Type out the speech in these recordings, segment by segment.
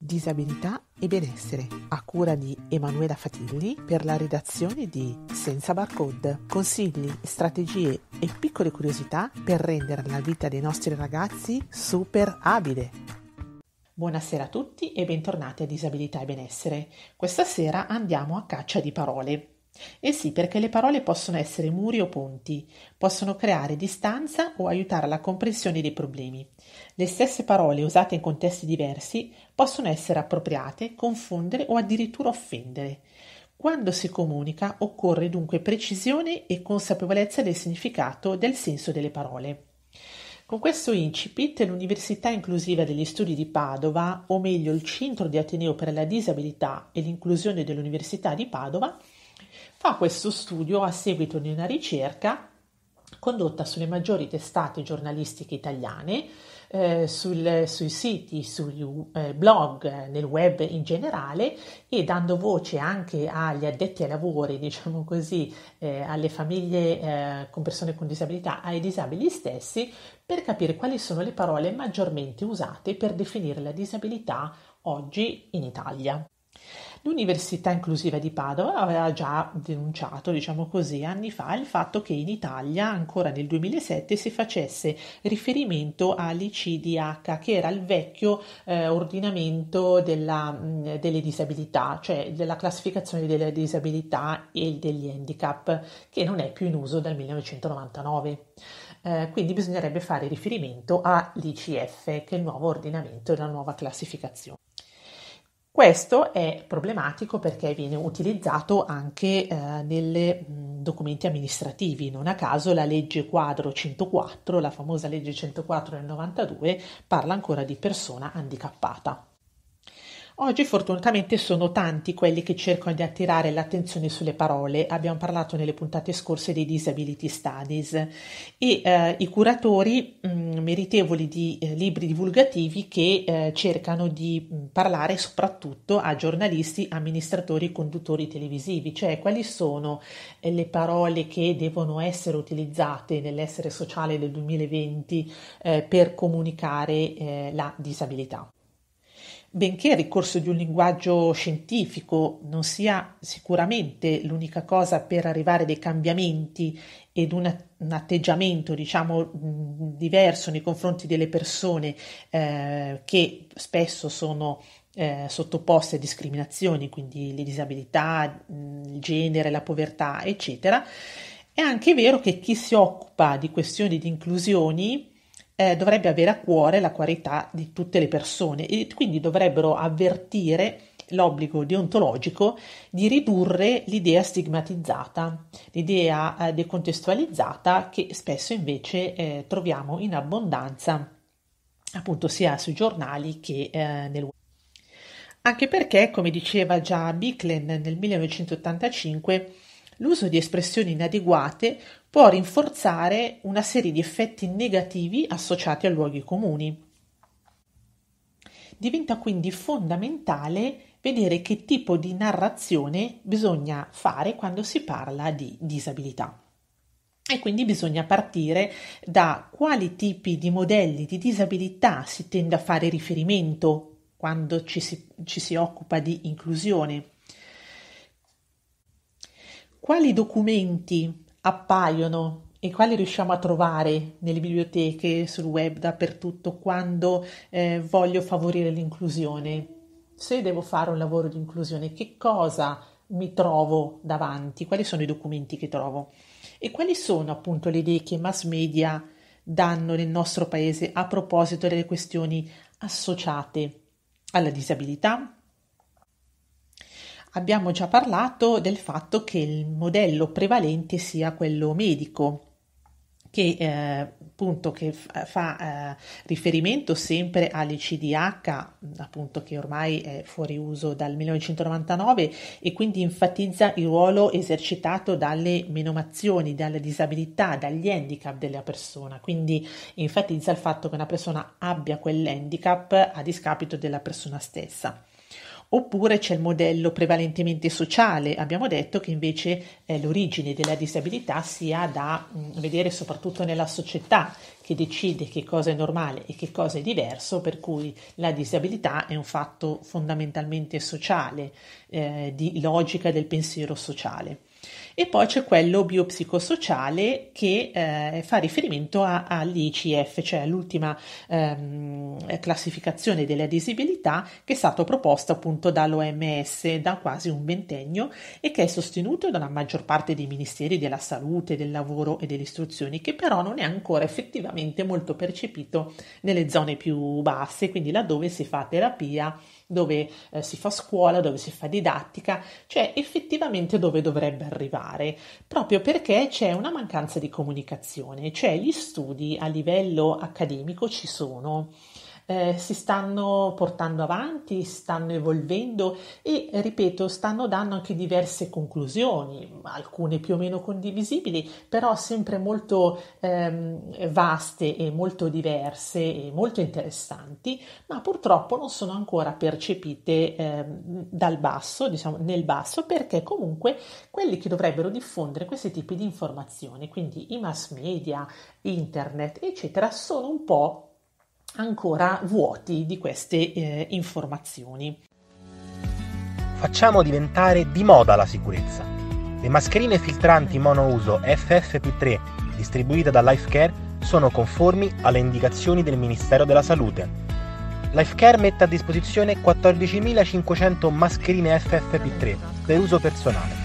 Disabilità e benessere, a cura di Emanuela Fatilli per la redazione di Senza Barcode. Consigli, strategie e piccole curiosità per rendere la vita dei nostri ragazzi super abile. Buonasera a tutti e bentornati a Disabilità e benessere. Questa sera andiamo a caccia di parole. E eh sì, perché le parole possono essere muri o ponti, possono creare distanza o aiutare alla comprensione dei problemi. Le stesse parole usate in contesti diversi possono essere appropriate, confondere o addirittura offendere. Quando si comunica occorre dunque precisione e consapevolezza del significato e del senso delle parole. Con questo incipit l'Università Inclusiva degli Studi di Padova, o meglio il Centro di Ateneo per la Disabilità e l'inclusione dell'Università di Padova, fa questo studio a seguito di una ricerca condotta sulle maggiori testate giornalistiche italiane, eh, sul, sui siti, sui eh, blog, nel web in generale e dando voce anche agli addetti ai lavori, diciamo così, eh, alle famiglie eh, con persone con disabilità, ai disabili stessi, per capire quali sono le parole maggiormente usate per definire la disabilità oggi in Italia. L'Università inclusiva di Padova aveva già denunciato, diciamo così, anni fa il fatto che in Italia ancora nel 2007 si facesse riferimento all'ICDH, che era il vecchio eh, ordinamento della, mh, delle disabilità, cioè della classificazione delle disabilità e degli handicap, che non è più in uso dal 1999. Eh, quindi bisognerebbe fare riferimento all'ICF, che è il nuovo ordinamento e la nuova classificazione. Questo è problematico perché viene utilizzato anche eh, nei mm, documenti amministrativi. Non a caso la legge quadro 104, la famosa legge 104 del 92, parla ancora di persona handicappata. Oggi fortunatamente sono tanti quelli che cercano di attirare l'attenzione sulle parole. Abbiamo parlato nelle puntate scorse dei disability studies e eh, i curatori mh, mm, meritevoli di eh, libri divulgativi che eh, cercano di mm, parlare soprattutto a giornalisti, amministratori, e conduttori televisivi, cioè quali sono eh, le parole che devono essere utilizzate nell'essere sociale del 2020 eh, per comunicare eh, la disabilità. Benché il ricorso di un linguaggio scientifico non sia sicuramente l'unica cosa per arrivare a dei cambiamenti ed un, atteggiamento, diciamo, diverso nei confronti delle persone eh, che spesso sono eh, sottoposte a discriminazioni, quindi le disabilità, il genere, la povertà, eccetera, è anche vero che chi si occupa di questioni di inclusioni eh, dovrebbe avere a cuore la qualità di tutte le persone e quindi dovrebbero avvertire l'obbligo deontologico di ridurre l'idea stigmatizzata, l'idea eh, decontestualizzata che spesso invece eh, troviamo in abbondanza appunto sia sui giornali che eh, nel web. Anche perché, come diceva già Bicklen nel 1985, l'uso di espressioni inadeguate può rinforzare una serie di effetti negativi associati a luoghi comuni. Diventa quindi fondamentale vedere che tipo di narrazione bisogna fare quando si parla di disabilità. E quindi bisogna partire da quali tipi di modelli di disabilità si tende a fare riferimento quando ci si, ci si occupa di inclusione. Quali documenti appaiono e quali riusciamo a trovare nelle biblioteche, sul web, dappertutto, quando eh, voglio favorire l'inclusione. Se devo fare un lavoro di inclusione, che cosa mi trovo davanti? Quali sono i documenti che trovo? E quali sono appunto le idee che i mass media danno nel nostro paese a proposito delle questioni associate alla disabilità, Abbiamo già parlato del fatto che il modello prevalente sia quello medico, che, eh, appunto, che fa eh, riferimento sempre all'ICDH, appunto, che ormai è fuori uso dal 1999 e quindi enfatizza il ruolo esercitato dalle menomazioni, dalle disabilità, dagli handicap della persona, quindi enfatizza il fatto che una persona abbia quell'handicap a discapito della persona stessa. Oppure c'è il modello prevalentemente sociale, abbiamo detto che invece eh, l'origine della disabilità sia da mh, mm, vedere soprattutto nella società che decide che cosa è normale e che cosa è diverso, per cui la disabilità è un fatto fondamentalmente sociale, eh, di logica del pensiero sociale. E poi c'è quello biopsicosociale che eh, fa riferimento all'ICF, cioè all'ultima ehm, classificazione delle disabilità che è stata proposta appunto dall'OMS da quasi un ventennio e che è sostenuto dalla maggior parte dei ministeri della salute, del lavoro e delle istruzioni, che però non è ancora effettivamente molto percepito nelle zone più basse, quindi laddove si fa terapia dove eh, si fa scuola, dove si fa didattica, cioè effettivamente dove dovrebbe arrivare, proprio perché c'è una mancanza di comunicazione, cioè gli studi a livello accademico ci sono eh, si stanno portando avanti, stanno evolvendo e, ripeto, stanno dando anche diverse conclusioni, alcune più o meno condivisibili, però sempre molto ehm, vaste e molto diverse e molto interessanti, ma purtroppo non sono ancora percepite ehm, dal basso, diciamo nel basso, perché comunque quelli che dovrebbero diffondere questi tipi di informazioni, quindi i mass media, internet, eccetera, sono un po' ancora vuoti di queste eh, informazioni. Facciamo diventare di moda la sicurezza. Le mascherine filtranti monouso FFP3 distribuite da Lifecare sono conformi alle indicazioni del Ministero della Salute. Lifecare mette a disposizione 14.500 mascherine FFP3 per uso personale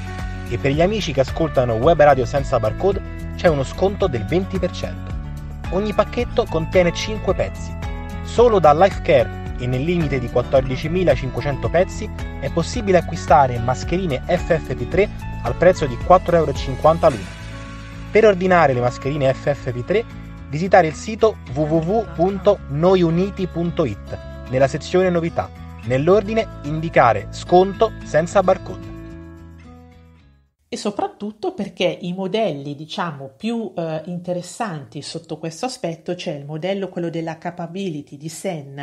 e per gli amici che ascoltano web radio senza barcode c'è uno sconto del 20%. Ogni pacchetto contiene 5 pezzi. Solo da Life Care e nel limite di 14.500 pezzi è possibile acquistare mascherine FFP3 al prezzo di 4,50 euro l'una. Per ordinare le mascherine FFP3 visitare il sito www.noiuniti.it nella sezione novità. Nell'ordine indicare sconto senza barcode e soprattutto perché i modelli diciamo più eh, interessanti sotto questo aspetto c'è il modello quello della capability di Sen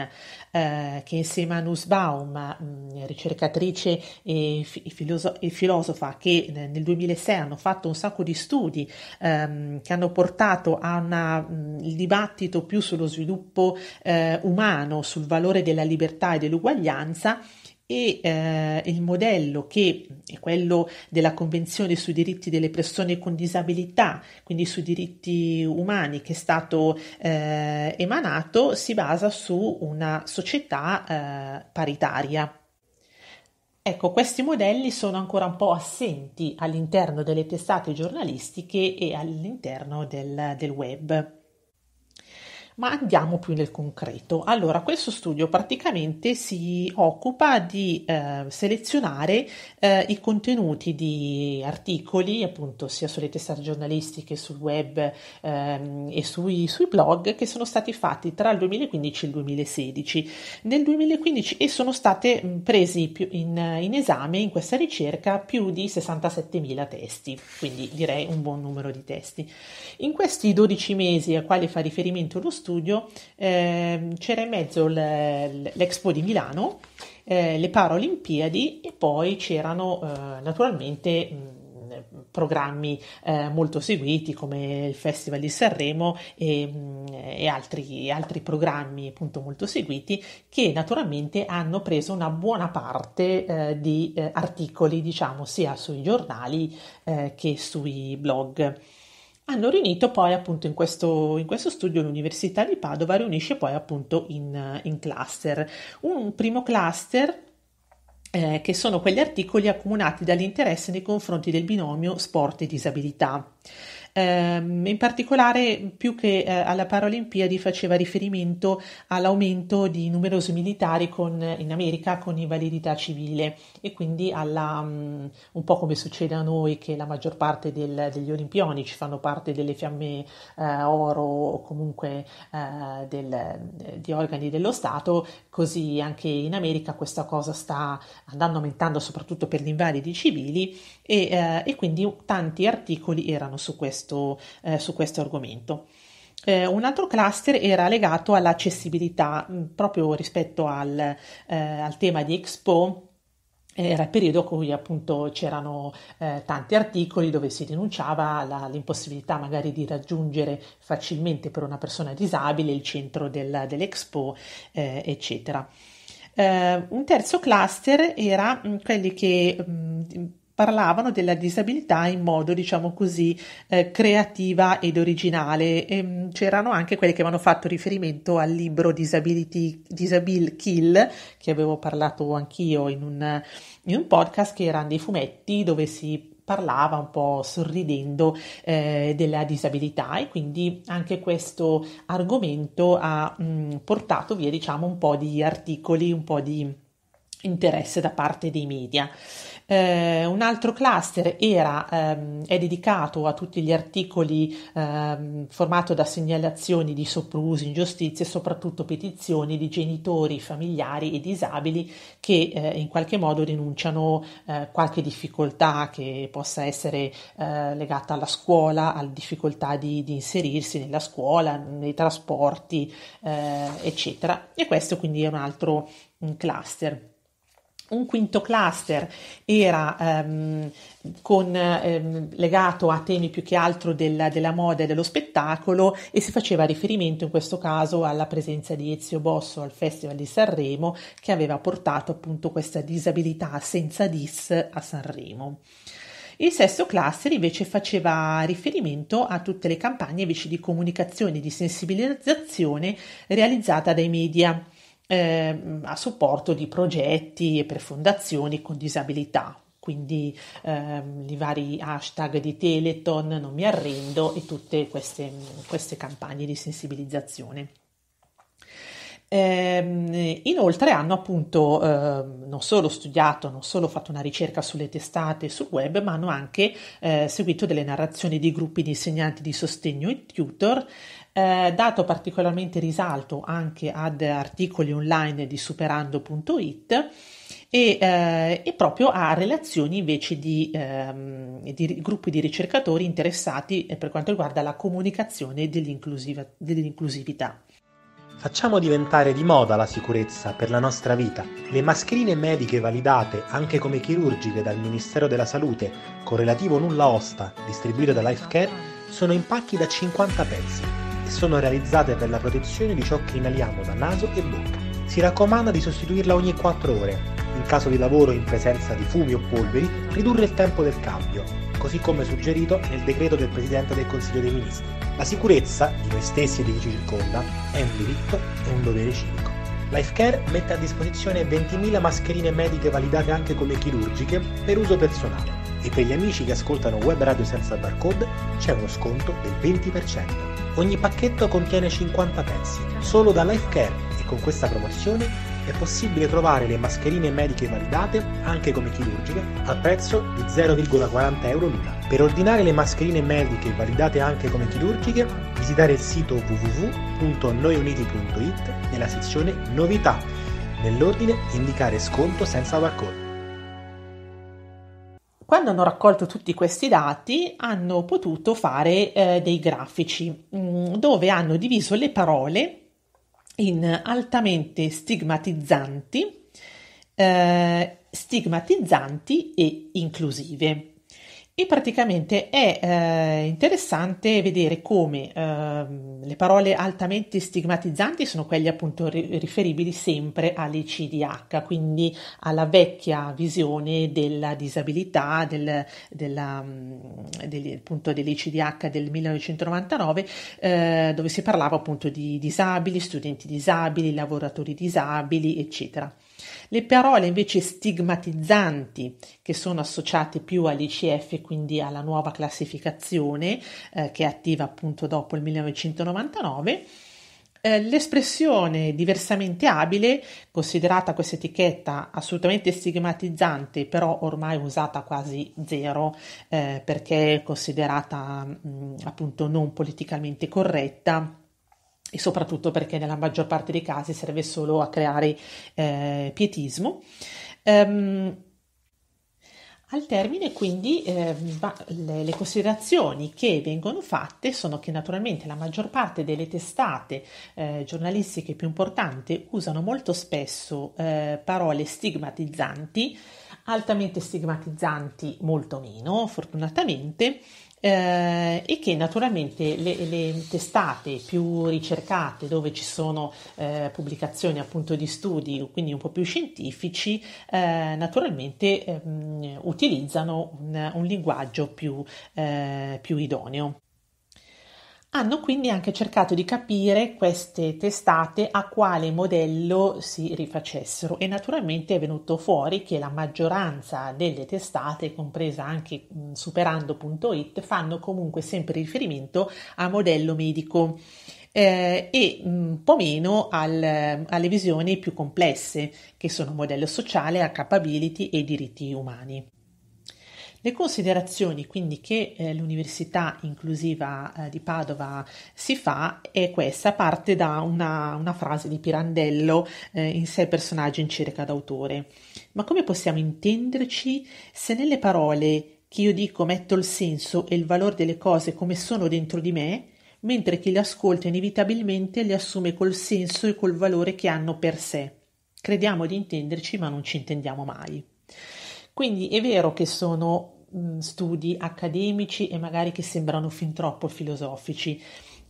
eh, che insieme a Nussbaum mh, mm, ricercatrice e, fi- filoso- e, filosofa che eh, nel 2006 hanno fatto un sacco di studi ehm, che hanno portato a una, mh, mm, il dibattito più sullo sviluppo eh, umano sul valore della libertà e dell'uguaglianza e eh, il modello che è quello della Convenzione sui diritti delle persone con disabilità, quindi sui diritti umani che è stato eh, emanato, si basa su una società eh, paritaria. Ecco, questi modelli sono ancora un po' assenti all'interno delle testate giornalistiche e all'interno del, del web. Ma andiamo più nel concreto. Allora, questo studio praticamente si occupa di eh, selezionare eh, i contenuti di articoli, appunto, sia sulle testate giornalistiche, sul web ehm, e sui, sui, blog, che sono stati fatti tra il 2015 e il 2016. Nel 2015 e sono state mm, presi in, in esame in questa ricerca più di 67.000 testi, quindi direi un buon numero di testi. In questi 12 mesi a quali fa riferimento lo studio, studio, eh, c'era in mezzo l'Expo di Milano, eh, le Paralimpiadi e poi c'erano eh, naturalmente mh, programmi eh, molto seguiti come il Festival di Sanremo e, mh, e altri, altri, programmi appunto molto seguiti che naturalmente hanno preso una buona parte eh, di eh, articoli diciamo sia sui giornali che sui blog hanno riunito poi appunto in questo, in questo, studio l'Università di Padova riunisce poi appunto in, in cluster. Un primo cluster eh, che sono quegli articoli accomunati dall'interesse nei confronti del binomio sport e disabilità. Ehm, in particolare, più che eh, alla Paralimpiadi, faceva riferimento all'aumento di numerosi militari con, in America con invalidità civile e quindi alla, um, un po' come succede a noi che la maggior parte del, degli olimpionici fanno parte delle fiamme eh, oro o comunque eh, del, di organi dello Stato, così anche in America questa cosa sta andando aumentando soprattutto per gli invalidi civili e, eh, e quindi tanti articoli erano su questo, eh, su questo argomento. Eh, un altro cluster era legato all'accessibilità, mm, proprio rispetto al, eh, al tema di Expo, era il periodo in cui appunto c'erano eh, tanti articoli dove si denunciava alla, l'impossibilità magari di raggiungere facilmente per una persona disabile il centro del, dell'Expo, eh, eccetera. Eh, un terzo cluster era mh, mm, quelli che mh, mm, parlavano della disabilità in modo, diciamo così, eh, creativa ed originale. E, ehm, c'erano anche quelli che avevano fatto riferimento al libro Disability, Disabil Kill, che avevo parlato anch'io in un, in un podcast, che erano dei fumetti dove si parlava un po' sorridendo eh, della disabilità e quindi anche questo argomento ha mh, mm, portato via diciamo un po' di articoli, un po' di interesse da parte dei media. Eh, un altro cluster era, ehm, è dedicato a tutti gli articoli ehm, formato da segnalazioni di soprusi, ingiustizie e soprattutto petizioni di genitori, familiari e disabili che eh, in qualche modo denunciano eh, qualche difficoltà che possa essere eh, legata alla scuola, alla difficoltà di, di, inserirsi nella scuola, nei trasporti, eh, eccetera. E questo quindi è un altro un cluster. Un quinto cluster era ehm, con, ehm, legato a temi più che altro del, della moda e dello spettacolo e si faceva riferimento in questo caso alla presenza di Ezio Bosso al Festival di Sanremo che aveva portato appunto questa disabilità senza dis a Sanremo. Il sesto cluster invece faceva riferimento a tutte le campagne invece di comunicazione e di sensibilizzazione realizzata dai media eh, a supporto di progetti e per fondazioni con disabilità. Quindi ehm, i vari hashtag di Teleton, non mi arrendo e tutte queste, queste campagne di sensibilizzazione. Eh, inoltre hanno appunto eh, non solo studiato, non solo fatto una ricerca sulle testate e sul web, ma hanno anche eh, seguito delle narrazioni di gruppi di insegnanti di sostegno e tutor eh, dato particolarmente risalto anche ad articoli online di superando.it e, eh, e, proprio a relazioni invece di, ehm, di, gruppi di ricercatori interessati eh, per quanto riguarda la comunicazione dell'inclusività. Facciamo diventare di moda la sicurezza per la nostra vita. Le mascherine mediche validate anche come chirurgiche dal Ministero della Salute con relativo nulla osta distribuite da Lifecare sono in pacchi da 50 pezzi e sono realizzate per la protezione di ciò che inaliamo da naso e bocca. Si raccomanda di sostituirla ogni 4 ore. In caso di lavoro in presenza di fumi o polveri, ridurre il tempo del cambio, così come suggerito nel decreto del Presidente del Consiglio dei Ministri. La sicurezza di noi stessi e di chi ci circonda è un diritto e un dovere civico. Lifecare mette a disposizione 20.000 mascherine mediche validate anche come chirurgiche per uso personale e per gli amici che ascoltano Web Radio senza barcode c'è uno sconto del 20%. Ogni pacchetto contiene 50 pezzi, solo da Lifecare e con questa promozione è possibile trovare le mascherine mediche validate, anche come chirurgiche, a prezzo di 0,40 euro l'una. Per ordinare le mascherine mediche validate anche come chirurgiche, visitare il sito www.noiuniti.it nella sezione Novità. Nell'ordine indicare sconto senza barcode. Quando hanno raccolto tutti questi dati hanno potuto fare eh, dei grafici mh, mm, dove hanno diviso le parole in altamente stigmatizzanti, eh, stigmatizzanti e inclusive. E praticamente è eh, interessante vedere come eh, le parole altamente stigmatizzanti sono quelle appunto ri- riferibili sempre all'ICDH, quindi alla vecchia visione della disabilità, del, della, mm, del, appunto dell'ICDH del 1999, eh, dove si parlava appunto di disabili, studenti disabili, lavoratori disabili, eccetera. Le parole invece stigmatizzanti che sono associate più all'ICF, quindi alla nuova classificazione eh, che è attiva appunto dopo il 1999, eh, L'espressione diversamente abile, considerata questa etichetta assolutamente stigmatizzante, però ormai usata quasi zero eh, perché è considerata mh, mm, appunto non politicamente corretta, e soprattutto perché nella maggior parte dei casi serve solo a creare eh, pietismo. Um, al termine quindi eh, le, le, considerazioni che vengono fatte sono che naturalmente la maggior parte delle testate eh, giornalistiche più importanti usano molto spesso eh, parole stigmatizzanti, altamente stigmatizzanti molto meno fortunatamente, eh, e che naturalmente le, le, testate più ricercate dove ci sono eh, pubblicazioni appunto di studi quindi un po' più scientifici eh, naturalmente ehm, utilizzano un, un linguaggio più, eh, più idoneo. Hanno quindi anche cercato di capire queste testate a quale modello si rifacessero e naturalmente è venuto fuori che la maggioranza delle testate, compresa anche mm, superando.it, fanno comunque sempre riferimento a modello medico. Eh, e mm, un po' meno al, alle visioni più complesse che sono modello sociale, accapability e diritti umani. Le considerazioni quindi che eh, l'Università Inclusiva eh, di Padova si fa è questa, parte da una, una frase di Pirandello eh, in sei personaggi in cerca d'autore. Ma come possiamo intenderci se nelle parole che io dico metto il senso e il valore delle cose come sono dentro di me, mentre chi le ascolta inevitabilmente le assume col senso e col valore che hanno per sé? Crediamo di intenderci ma non ci intendiamo mai. Quindi è vero che sono mh, studi accademici e magari che sembrano fin troppo filosofici.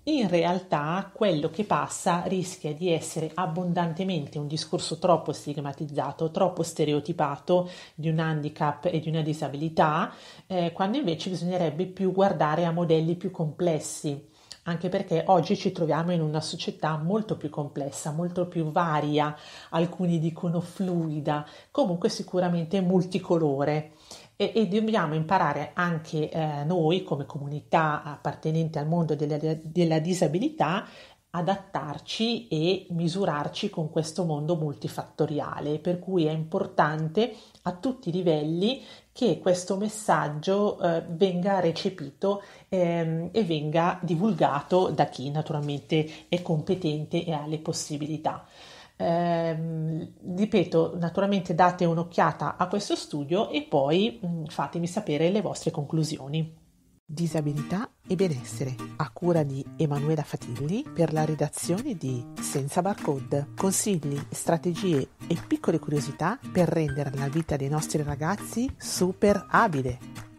In realtà quello che passa rischia di essere abbondantemente un discorso troppo stigmatizzato, troppo stereotipato di un handicap e di una disabilità, eh, quando invece bisognerebbe più guardare a modelli più complessi anche perché oggi ci troviamo in una società molto più complessa, molto più varia, alcuni dicono fluida, comunque sicuramente multicolore. E, e dobbiamo imparare anche eh, noi come comunità appartenente al mondo della, della disabilità adattarci e misurarci con questo mondo multifattoriale, per cui è importante a tutti i livelli che questo messaggio eh, venga recepito ehm, e venga divulgato da chi naturalmente è competente e ha le possibilità. Ehm, ripeto, naturalmente date un'occhiata a questo studio e poi mh, mm, fatemi sapere le vostre conclusioni. Disabilità e benessere, a cura di Emanuela Fatilli per la redazione di Senza Barcode. Consigli, strategie e piccole curiosità per rendere la vita dei nostri ragazzi super abile.